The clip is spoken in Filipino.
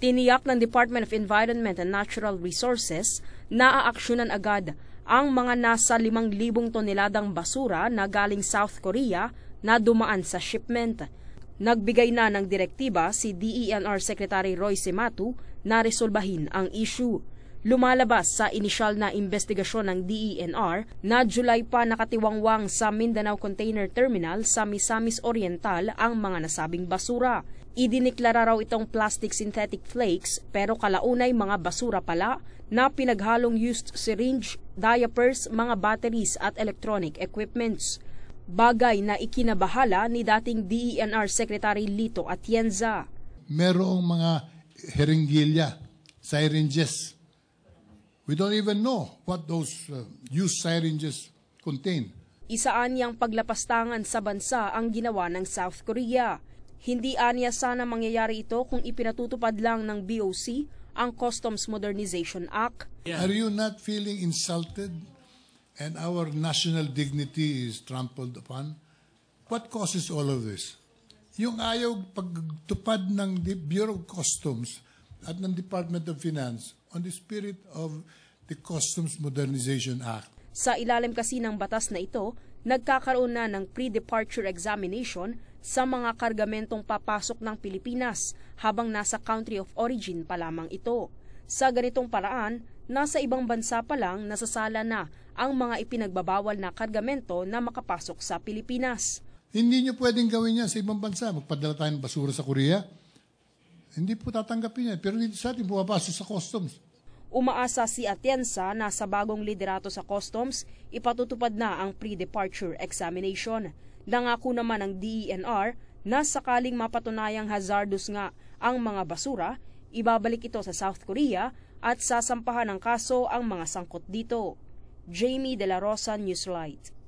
Tiniyak ng Department of Environment and Natural Resources na aaksyonan agad ang mga nasa 5,000 toneladang basura na galing South Korea na dumaan sa shipment. Nagbigay na ng direktiba si DENR Secretary Roy Sematu na resolbahin ang issue. Lumalabas sa inisyal na investigasyon ng DENR na July pa nakatiwangwang sa Mindanao Container Terminal sa Misamis Oriental ang mga nasabing basura. Idiniklara raw itong plastic synthetic flakes pero kalaunay mga basura pala na pinaghalong used syringe, diapers, mga batteries at electronic equipments. Bagay na ikinabahala ni dating DENR Secretary Lito Atienza. Merong mga heringgilya, syringes, We don't even know what those uh, used syringes contain. Isaan niyang paglapastangan sa bansa ang ginawa ng South Korea. Hindi anya sana mangyayari ito kung ipinatutupad lang ng BOC ang Customs Modernization Act. Yeah. Are you not feeling insulted and our national dignity is trampled upon? What causes all of this? Yung ayaw pagtupad ng Bureau of Customs at ng Department of Finance on the spirit of the Customs Modernization Act. Sa ilalim kasi ng batas na ito, nagkakaroon na ng pre-departure examination sa mga kargamentong papasok ng Pilipinas habang nasa country of origin pa lamang ito. Sa ganitong paraan, nasa ibang bansa pa lang nasasala na ang mga ipinagbabawal na kargamento na makapasok sa Pilipinas. Hindi nyo pwedeng gawin yan sa ibang bansa. Magpadala tayo ng basura sa Korea, hindi po tatanggapin yan. Pero dito sa atin, bumabase sa customs. Umaasa si Atienza na sa bagong liderato sa customs, ipatutupad na ang pre-departure examination. Nangako naman ng DENR na sakaling mapatunayang hazardous nga ang mga basura, ibabalik ito sa South Korea at sasampahan ng kaso ang mga sangkot dito. Jamie De La Rosa Newslight